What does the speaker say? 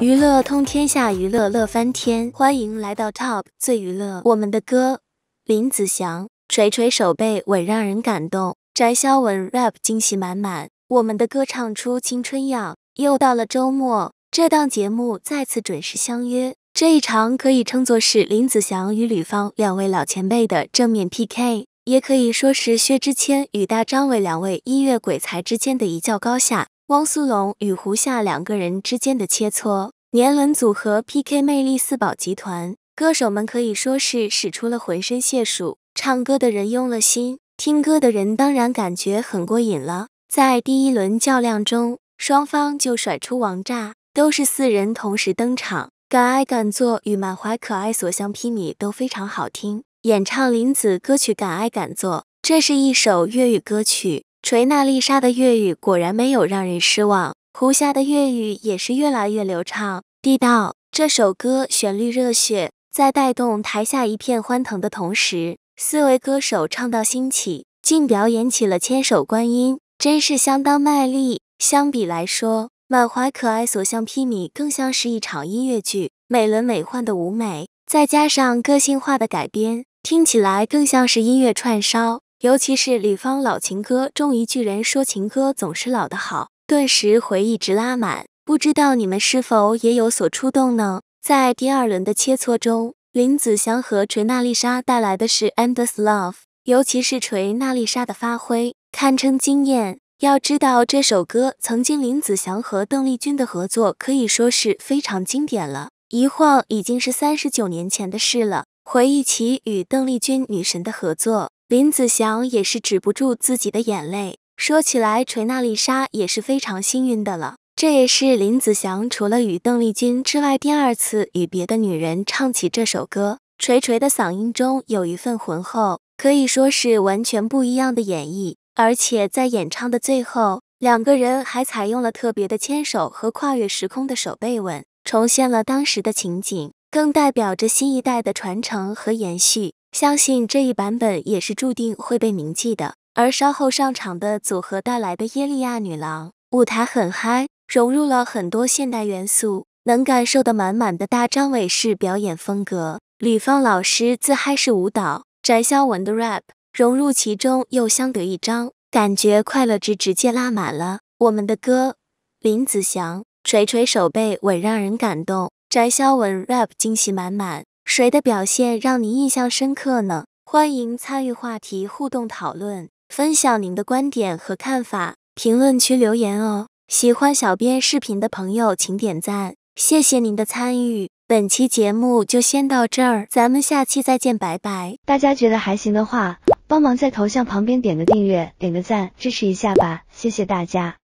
娱乐通天下，娱乐乐翻天！欢迎来到 Top 最娱乐。我们的歌，林子祥捶捶手背稳让人感动，翟潇闻 rap 惊喜满满。我们的歌唱出青春样。又到了周末，这档节目再次准时相约。这一场可以称作是林子祥与吕方两位老前辈的正面 PK，也可以说是薛之谦与大张伟两位音乐鬼才之间的一较高下。汪苏泷与胡夏两个人之间的切磋，年轮组合 PK 魅力四宝集团，歌手们可以说是使出了浑身解数，唱歌的人用了心，听歌的人当然感觉很过瘾了。在第一轮较量中，双方就甩出王炸，都是四人同时登场，《敢爱敢做》与《满怀可爱》所向披靡都非常好听。演唱林子歌曲《敢爱敢做》，这是一首粤语歌曲。锤娜丽莎的粤语果然没有让人失望，胡夏的粤语也是越来越流畅地道。这首歌旋律热血，在带动台下一片欢腾的同时，四位歌手唱到兴起，竟表演起了千手观音，真是相当卖力。相比来说，《满怀可爱》所向披靡更像是一场音乐剧，美轮美奂的舞美，再加上个性化的改编，听起来更像是音乐串烧。尤其是李芳老情歌中一句人说情歌总是老的好，顿时回忆值拉满。不知道你们是否也有所触动呢？在第二轮的切磋中，林子祥和锤娜丽莎带来的是《Endless Love》，尤其是锤娜丽莎的发挥堪称惊艳。要知道这首歌曾经林子祥和邓丽君的合作可以说是非常经典了，一晃已经是三十九年前的事了。回忆起与邓丽君女神的合作。林子祥也是止不住自己的眼泪，说起来，锤娜丽莎也是非常幸运的了。这也是林子祥除了与邓丽君之外，第二次与别的女人唱起这首歌。锤锤的嗓音中有一份浑厚，可以说是完全不一样的演绎。而且在演唱的最后，两个人还采用了特别的牵手和跨越时空的手背吻，重现了当时的情景，更代表着新一代的传承和延续。相信这一版本也是注定会被铭记的。而稍后上场的组合带来的《耶利亚女郎》，舞台很嗨，融入了很多现代元素，能感受的满满的大张伟式表演风格。吕芳老师自嗨式舞蹈，翟潇闻的 rap 融入其中又相得益彰，感觉快乐值直接拉满了。我们的歌，林子祥《捶捶手背》稳让人感动，翟潇闻 rap 惊喜满满。谁的表现让您印象深刻呢？欢迎参与话题互动讨论，分享您的观点和看法。评论区留言哦！喜欢小编视频的朋友，请点赞，谢谢您的参与。本期节目就先到这儿，咱们下期再见，拜拜！大家觉得还行的话，帮忙在头像旁边点个订阅，点个赞，支持一下吧，谢谢大家。